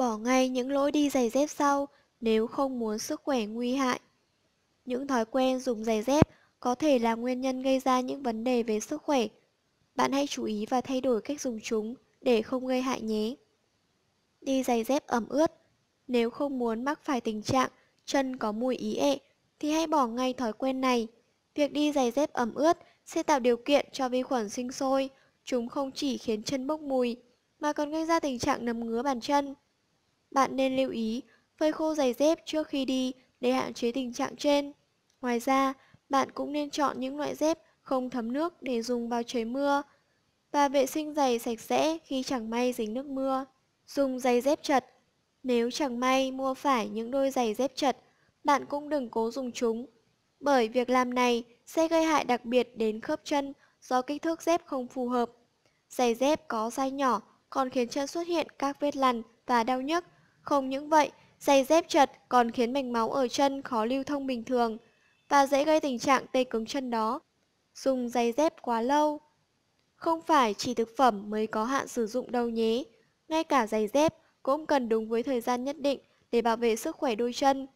bỏ ngay những lỗi đi giày dép sau nếu không muốn sức khỏe nguy hại. Những thói quen dùng giày dép có thể là nguyên nhân gây ra những vấn đề về sức khỏe. Bạn hãy chú ý và thay đổi cách dùng chúng để không gây hại nhé. Đi giày dép ẩm ướt. Nếu không muốn mắc phải tình trạng chân có mùi ý ệ thì hãy bỏ ngay thói quen này. Việc đi giày dép ẩm ướt sẽ tạo điều kiện cho vi khuẩn sinh sôi. Chúng không chỉ khiến chân bốc mùi mà còn gây ra tình trạng nấm ngứa bàn chân. Bạn nên lưu ý, phơi khô giày dép trước khi đi để hạn chế tình trạng trên. Ngoài ra, bạn cũng nên chọn những loại dép không thấm nước để dùng vào trời mưa và vệ sinh giày sạch sẽ khi chẳng may dính nước mưa. Dùng giày dép chật Nếu chẳng may mua phải những đôi giày dép chật, bạn cũng đừng cố dùng chúng. Bởi việc làm này sẽ gây hại đặc biệt đến khớp chân do kích thước dép không phù hợp. Giày dép có size nhỏ còn khiến chân xuất hiện các vết lằn và đau nhức không những vậy, giày dép chật còn khiến mạch máu ở chân khó lưu thông bình thường và dễ gây tình trạng tê cứng chân đó. Dùng giày dép quá lâu. Không phải chỉ thực phẩm mới có hạn sử dụng đâu nhé. Ngay cả giày dép cũng cần đúng với thời gian nhất định để bảo vệ sức khỏe đôi chân.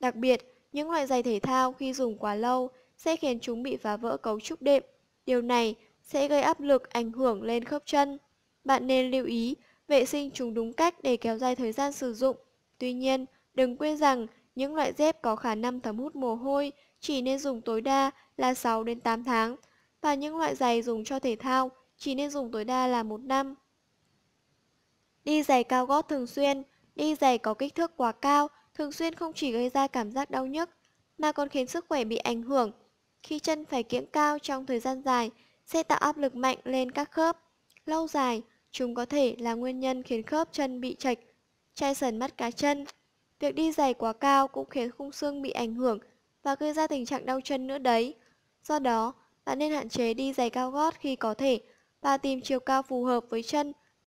Đặc biệt, những loại giày thể thao khi dùng quá lâu sẽ khiến chúng bị phá vỡ cấu trúc đệm. Điều này sẽ gây áp lực ảnh hưởng lên khớp chân. Bạn nên lưu ý vệ sinh chúng đúng cách để kéo dài thời gian sử dụng. Tuy nhiên, đừng quên rằng những loại dép có khả năng thấm hút mồ hôi chỉ nên dùng tối đa là 6 đến 8 tháng và những loại giày dùng cho thể thao chỉ nên dùng tối đa là 1 năm. Đi giày cao gót thường xuyên, đi giày có kích thước quá cao thường xuyên không chỉ gây ra cảm giác đau nhức mà còn khiến sức khỏe bị ảnh hưởng. Khi chân phải kiễng cao trong thời gian dài sẽ tạo áp lực mạnh lên các khớp. Lâu dài, Chúng có thể là nguyên nhân khiến khớp chân bị chệch, chai sần mắt cá chân. Việc đi giày quá cao cũng khiến khung xương bị ảnh hưởng và gây ra tình trạng đau chân nữa đấy. Do đó, bạn nên hạn chế đi giày cao gót khi có thể và tìm chiều cao phù hợp với chân